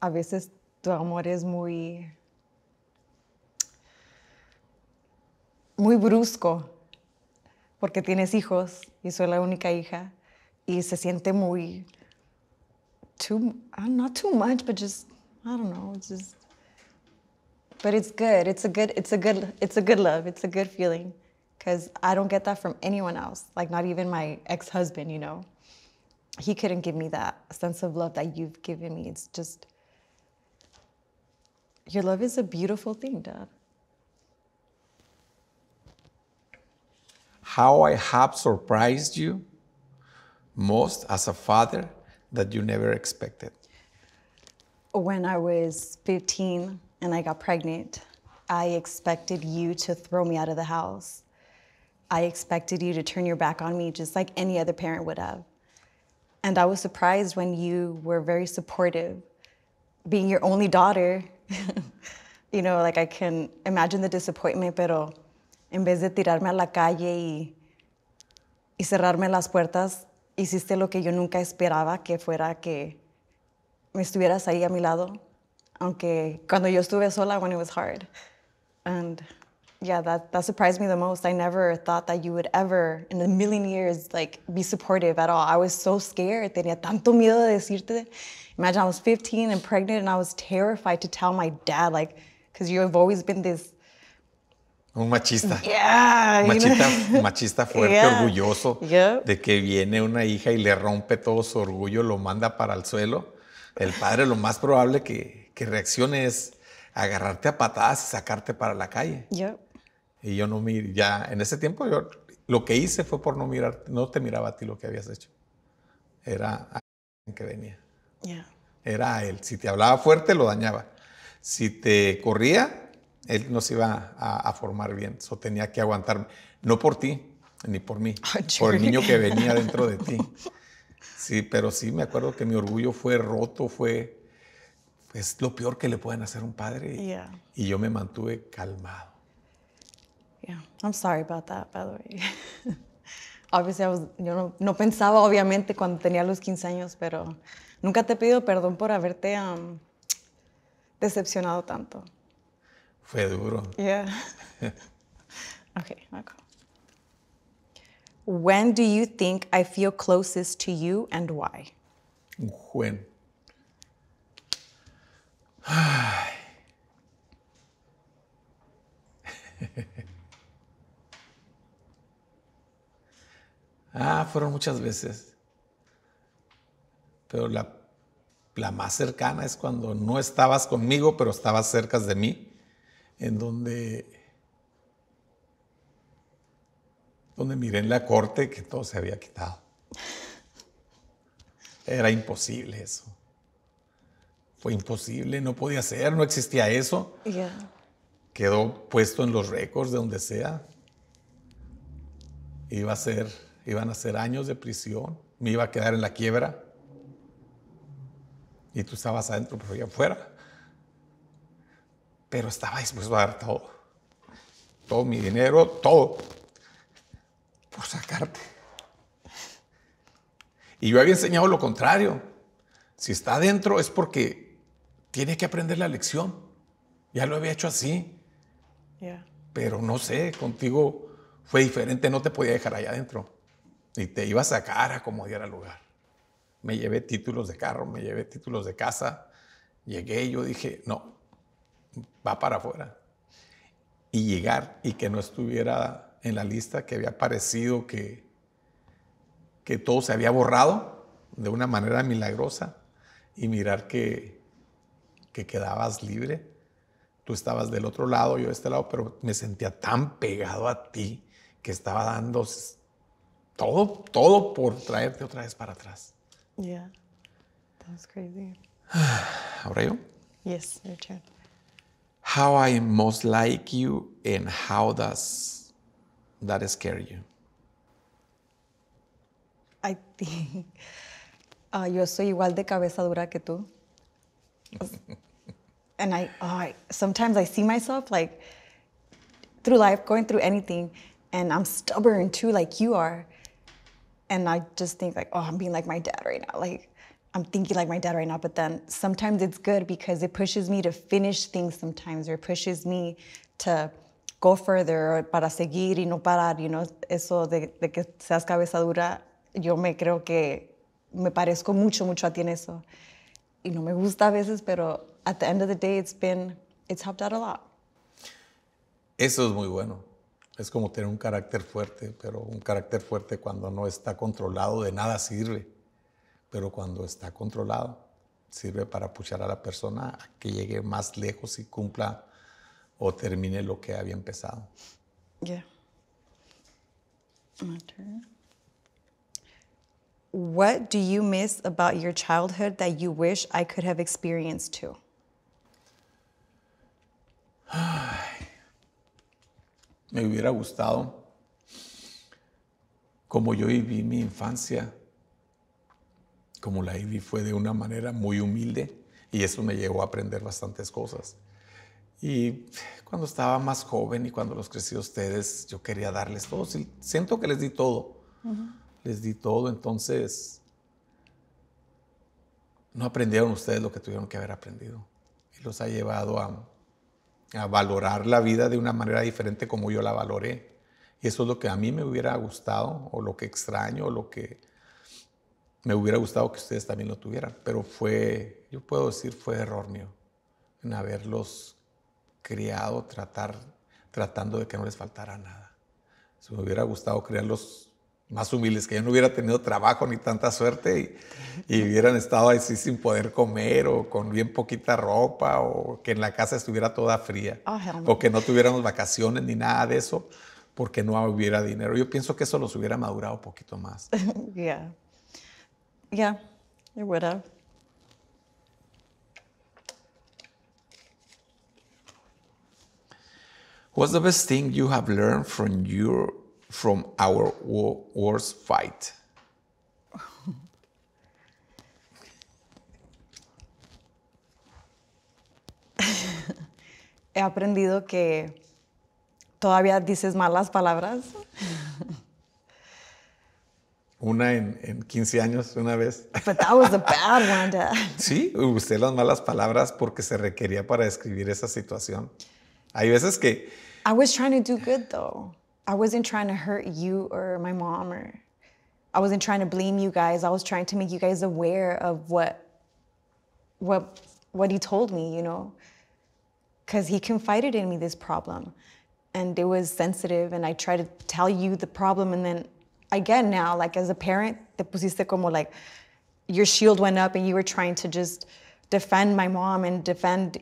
A veces tu amor es muy, muy brusco, porque tienes hijos y soy la única hija y se siente muy, too, ah, not too much, but just, I don't know, just, but it's good. It's a good, it's a good, it's a good love. It's a good feeling because I don't get that from anyone else, like not even my ex-husband, you know? he couldn't give me that sense of love that you've given me. It's just, your love is a beautiful thing, Dad. How I have surprised you most as a father that you never expected? When I was 15 and I got pregnant, I expected you to throw me out of the house. I expected you to turn your back on me just like any other parent would have. And I was surprised when you were very supportive, being your only daughter. you know, like I can imagine the disappointment, pero en vez de tirarme a la calle y, y cerrarme las puertas, hiciste lo que yo nunca esperaba que fuera que me estuvieras ahí a mi lado. Aunque cuando yo estuve sola, when it was hard. And yeah, that surprised me the most. I never thought that you would ever in a million years like be supportive at all. I was so scared. Tenía tanto miedo de decirte. Imagine I was 15 and pregnant and I was terrified to tell my dad like because you have always been this Un machista. Yeah, machista, machista fuerte, orgulloso de que viene una hija y le rompe todo su orgullo, lo manda para el suelo. El padre lo más probable que, que reaccione es agarrarte a patadas y sacarte para la calle. Yep. Y yo no miré. ya en ese tiempo yo lo que hice fue por no mirar, no te miraba a ti lo que habías hecho. Era a que venía. Era a él. Si te hablaba fuerte, lo dañaba. Si te corría, él no se iba a, formar bien. Eso tenía que aguantarme. No por ti, ni por mí, por el niño que venía dentro de ti. Sí, pero sí me acuerdo que mi orgullo fue roto, fue es lo peor que le pueden hacer a un padre. Y yo me mantuve calmado. Yeah. I'm sorry about that, by the way. Obviously, no, pensaba, obviamente, cuando tenía los 15 años, pero nunca te pido perdón por haberte decepcionado tanto. Fue duro. Yeah. okay, okay. When do you think I feel closest to you and why? When. Ah, fueron muchas veces. Pero la, más cercana es cuando no estabas conmigo, pero estabas cerca de mí, en donde, donde miré en la corte que todo se había quitado. Era imposible eso. Fue imposible, no podía ser, no existía eso. Quedó puesto en los récords de donde sea. Iba a ser iban a ser años de prisión, me iba a quedar en la quiebra. Y tú estabas adentro, pero yo afuera. Pero estaba dispuesto a dar todo. Todo mi dinero, todo. Por sacarte. Y yo había enseñado lo contrario. Si está adentro es porque tiene que aprender la lección. Ya lo había hecho así. Pero no sé, contigo fue diferente, no te podía dejar allá adentro y te iba a sacar a como diera lugar. Me llevé títulos de carro, me llevé títulos de casa. Llegué yo dije, no, va para afuera. Y llegar y que no estuviera en la lista que había parecido que, que todo se había borrado de una manera milagrosa y mirar que, que quedabas libre. Tú estabas del otro lado, yo de este lado, pero me sentía tan pegado a ti que estaba dando todo, todo por traerte otra vez para atrás. Yeah, that was crazy. Ahora yo. Yes, your turn. How I most like you and how does that scare you? I think uh, yo soy igual de cabeza dura que tú. and I, oh, I sometimes I see myself like through life going through anything, and I'm stubborn too, like you are and I just think like, oh, I'm being like my dad right now. Like, I'm thinking like my dad right now. But then sometimes it's good because it pushes me to finish things sometimes, or it pushes me to go further, or para seguir y no parar. You know, eso de, de que seas cabeza dura, yo me creo que me parezco mucho, mucho a ti en eso. Y no me gusta a veces, pero at the end of the day, it's been, it's helped out a lot. Eso es muy bueno. Es como tener un carácter fuerte, pero un carácter fuerte cuando no está controlado de nada sirve. Pero cuando está controlado, sirve para puchar a la persona a que llegue más lejos y cumpla o termine lo que había empezado. Yeah. What do you miss about your childhood that you wish I could have experienced too? Me hubiera gustado como yo viví mi infancia, como la viví fue de una manera muy humilde y eso me llevó a aprender bastantes cosas. Y cuando estaba más joven y cuando los crecí ustedes, yo quería darles todo. Siento que les di todo. Les di todo, entonces no aprendieron ustedes lo que tuvieron que haber aprendido. Y los ha llevado a, a valorar la vida de una manera diferente como yo la valoré. Y eso es lo que a mí me hubiera gustado, o lo que extraño, o lo que me hubiera gustado que ustedes también lo tuvieran. Pero fue, yo puedo decir, fue error mío en haberlos criado, tratar, tratando de que no les faltara nada. Si me hubiera gustado criarlos más humildes, que yo no hubiera tenido trabajo ni tanta suerte y, hubieran estado así sin poder comer o con bien poquita ropa o que en la casa estuviera toda fría oh, o que no tuviéramos vacaciones ni nada de eso porque no hubiera dinero. Yo pienso que eso los hubiera madurado un poquito más. yeah. Yeah, would What's the best thing you have learned from your from our worst fight. He aprendido que todavía dices malas palabras. Una en, 15 años, una vez. But Sí, usé las malas palabras porque se requería para describir esa situación. Hay veces que... I was trying to do good, though. I wasn't trying to hurt you or my mom or I wasn't trying to blame you guys. I was trying to make you guys aware of what what what he told me, you know. Cuz he confided in me this problem and it was sensitive and I tried to tell you the problem and then again now like as a parent, te pusiste como like your shield went up and you were trying to just defend my mom and defend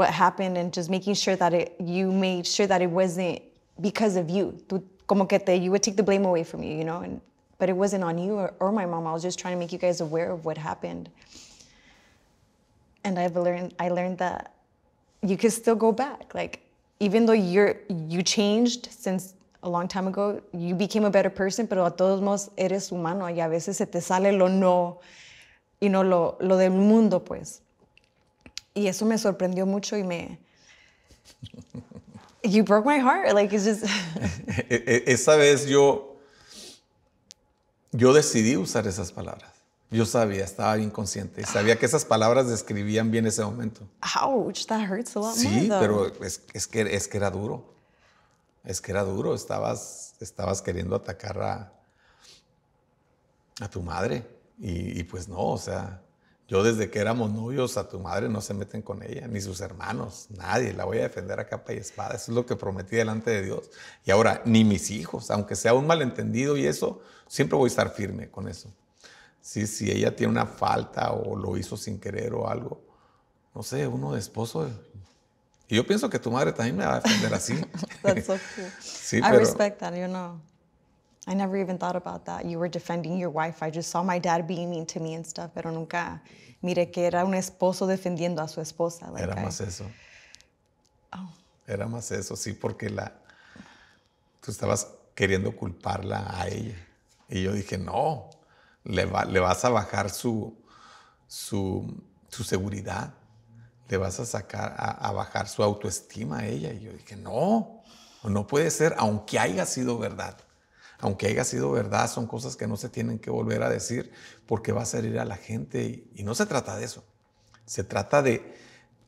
what happened and just making sure that it you made sure that it wasn't because of you. Tú, como que te, you would take the blame away from you, you know? And, but it wasn't on you or, or my mom. I was just trying to make you guys aware of what happened. And I've learned, I learned that you can still go back. Like, even though you're, you changed since a long time ago, you became a better person, pero a todos modos eres humano y a veces se te sale lo no, you know, lo, lo del mundo, pues. Y eso me sorprendió mucho y me, You broke my heart. Like, it's just... E-, e-, esa vez yo, yo decidí usar esas palabras. Yo sabía, estaba inconsciente. Sabía que esas palabras describían bien ese momento. Ouch, that hurts a lot sí, pero es, que, es que era duro. Es que era duro. Estabas, estabas queriendo atacar a, a tu madre. y pues no, o sea, yo desde que éramos novios a tu madre no se meten con ella, ni sus hermanos, nadie. La voy a defender a capa y espada. Eso es lo que prometí delante de Dios. Y ahora, ni mis hijos, aunque sea un malentendido y eso, siempre voy a estar firme con eso. Si, si ella tiene una falta o lo hizo sin querer o algo, no sé, uno de esposo. Y yo pienso que tu madre también me va a defender así. That's so cool. sí, I pero, respect that, you know. I never even thought about that. You were defending your wife. I just saw my dad being mean to me and stuff, pero nunca miré que era un esposo defendiendo a su esposa. era más eso. Oh. Era más eso, sí, porque la, tú estabas queriendo culparla a ella. Y yo dije, no, le, vas a bajar su, su, seguridad, le vas a sacar, a, bajar su autoestima a ella. Y yo dije, no, no puede ser, aunque haya sido verdad aunque haya sido verdad, son cosas que no se tienen que volver a decir porque va a herir a la gente y, no se trata de eso. Se trata de,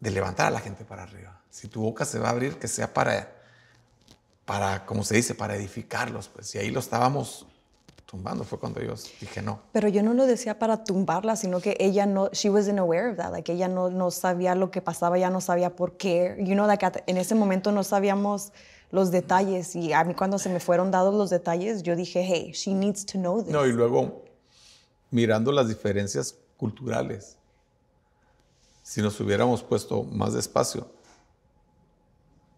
levantar a la gente para arriba. Si tu boca se va a abrir, que sea para, para como se dice, para edificarlos. Pues. Y ahí lo estábamos tumbando fue cuando yo dije no. Pero yo no lo decía para tumbarla, sino que ella no, she wasn't aware of that, like ella no, no sabía lo que pasaba, ya no sabía por qué, you know, like en ese momento no sabíamos los detalles. Y a mí cuando se me fueron dados los detalles, yo dije, hey, she needs to know this. No, y luego mirando las diferencias culturales, si nos hubiéramos puesto más despacio,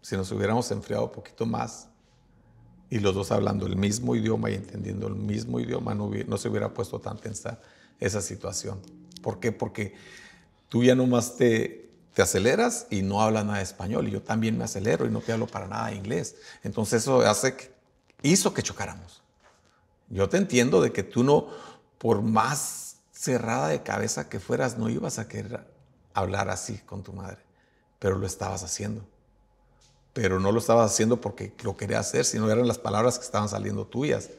si nos hubiéramos enfriado un poquito más y los dos hablando el mismo idioma y entendiendo el mismo idioma, no, se hubiera puesto tan tensa esa situación. ¿Por qué? Porque tú ya nomás te te aceleras y no hablas nada de español. Y yo también me acelero y no te hablo para nada de inglés. Entonces eso hace hizo que chocáramos. Yo te entiendo de que tú no, por más cerrada de cabeza que fueras, no ibas a querer hablar así con tu madre. Pero lo estabas haciendo. Pero no lo estabas haciendo porque lo querías hacer, sino eran las palabras que estaban saliendo tuyas.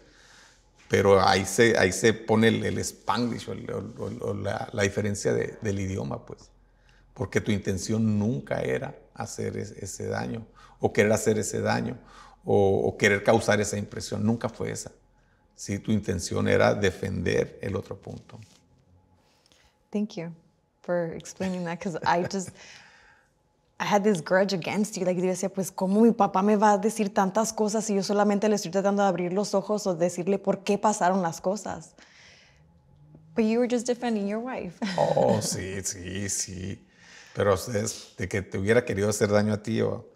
Pero ahí se, ahí se pone el, spanglish o, la, diferencia del idioma, pues porque tu intención nunca era hacer ese daño o querer hacer ese daño o, querer causar esa impresión, nunca fue esa. Si tu intención era defender el otro punto. Thank you for explaining that because I just I had this grudge against you. Like, yo decía, pues, ¿cómo mi papá me va a decir tantas cosas si yo solamente le estoy tratando de abrir los ojos o decirle por qué pasaron las cosas? But you were just defending your wife. Oh, sí, sí, sí. Pero es de que te hubiera querido hacer daño a ti o,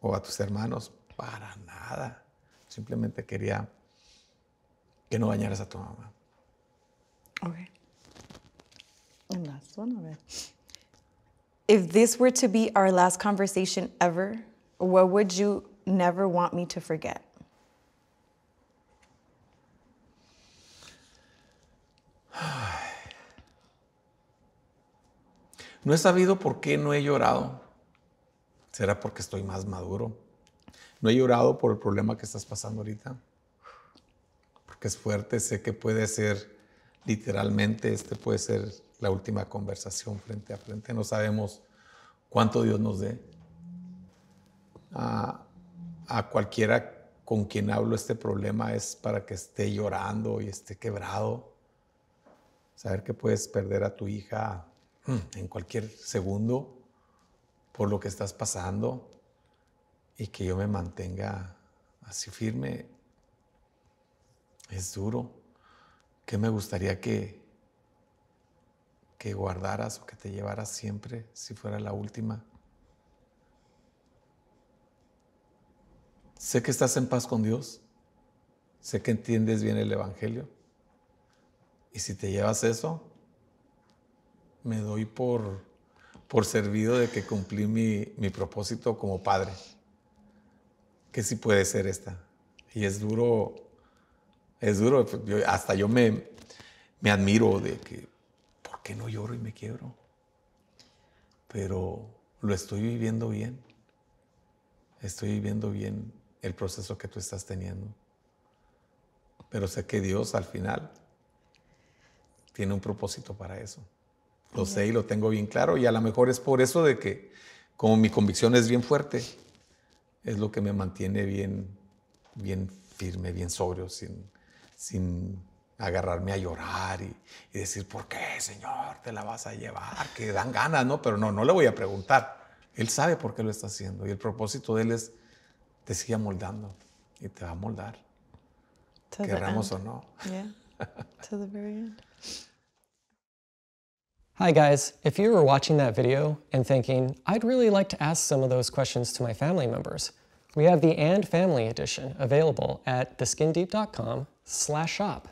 o a tus hermanos, para nada. Simplemente quería que no dañaras a tu mamá. Okay. And last one of it. If this were to be our last conversation ever, what would you never want me to forget? No he sabido por qué no he llorado. ¿Será porque estoy más maduro? No he llorado por el problema que estás pasando ahorita. Porque es fuerte, sé que puede ser literalmente, este puede ser la última conversación frente a frente. No sabemos cuánto Dios nos dé. A, a cualquiera con quien hablo este problema es para que esté llorando y esté quebrado. Saber que puedes perder a tu hija, Mm, en cualquier segundo por lo que estás pasando y que yo me mantenga así firme. Es duro. que me gustaría que, que guardaras o que te llevaras siempre si fuera la última? Sé que estás en paz con Dios. Sé que entiendes bien el Evangelio. Y si te llevas eso, me doy por, por servido de que cumplí mi, propósito como padre. Que sí puede ser esta. Y es duro, es duro. hasta yo me, me admiro de que, ¿por qué no lloro y me quiebro? Pero lo estoy viviendo bien. Estoy viviendo bien el proceso que tú estás teniendo. Pero sé que Dios al final tiene un propósito para eso. Lo sé y lo tengo bien claro. Y a lo mejor es por eso de que, como mi convicción es bien fuerte, es lo que me mantiene bien, bien firme, bien sobrio, sin, sin agarrarme a llorar y, decir, ¿por qué, Señor, te la vas a llevar? Que dan ganas, ¿no? Pero no, no le voy a preguntar. Él sabe por qué lo está haciendo y el propósito de Él es, te sigue moldando y te va a moldar. Querramos o no. Yeah. To the very end. Hi guys, if you were watching that video and thinking, I'd really like to ask some of those questions to my family members, we have the And Family Edition available at theskindeep.com slash shop.